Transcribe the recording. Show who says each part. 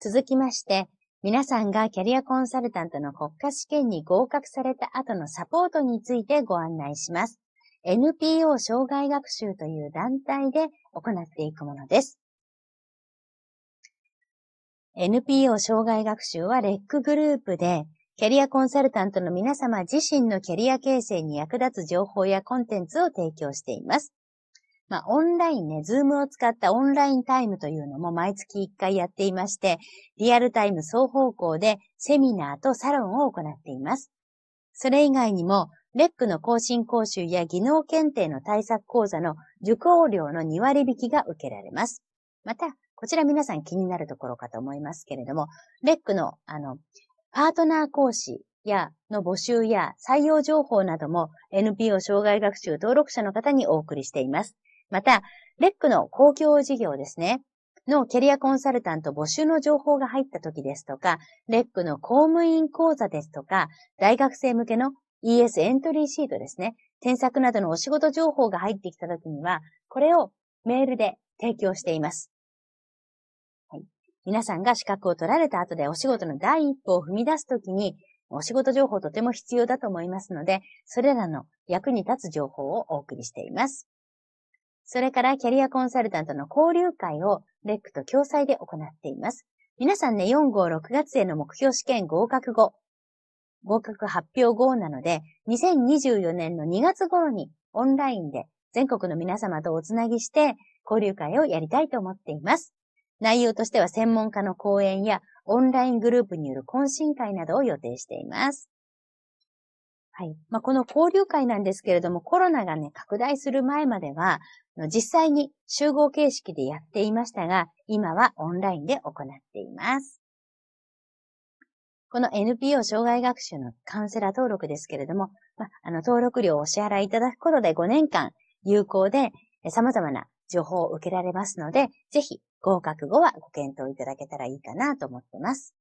Speaker 1: 続きまして、皆さんがキャリアコンサルタントの国家試験に合格された後のサポートについてご案内します。NPO 障害学習という団体で行っていくものです。NPO 障害学習はレックグループで、キャリアコンサルタントの皆様自身のキャリア形成に役立つ情報やコンテンツを提供しています。まあ、オンラインね、ズームを使ったオンラインタイムというのも毎月1回やっていまして、リアルタイム双方向でセミナーとサロンを行っています。それ以外にも、レックの更新講習や技能検定の対策講座の受講料の2割引きが受けられます。また、こちら皆さん気になるところかと思いますけれども、レックの、あの、パートナー講師やの募集や採用情報なども NPO 障害学習登録者の方にお送りしています。また、レックの公共事業ですね、のキャリアコンサルタント募集の情報が入った時ですとか、レックの公務員講座ですとか、大学生向けの ES エントリーシートですね、添削などのお仕事情報が入ってきた時には、これをメールで提供しています。はい、皆さんが資格を取られた後でお仕事の第一歩を踏み出すときに、お仕事情報とても必要だと思いますので、それらの役に立つ情報をお送りしています。それからキャリアコンサルタントの交流会をレックと共催で行っています。皆さんね、4号6月への目標試験合格後、合格発表後なので、2024年の2月頃にオンラインで全国の皆様とおつなぎして交流会をやりたいと思っています。内容としては専門家の講演やオンライングループによる懇親会などを予定しています。はい。まあ、この交流会なんですけれども、コロナがね、拡大する前までは、実際に集合形式でやっていましたが、今はオンラインで行っています。この NPO 障害学習のカウンセラー登録ですけれども、まあ、あの、登録料をお支払いいただくことで5年間有効で様々な情報を受けられますので、ぜひ合格後はご検討いただけたらいいかなと思ってます。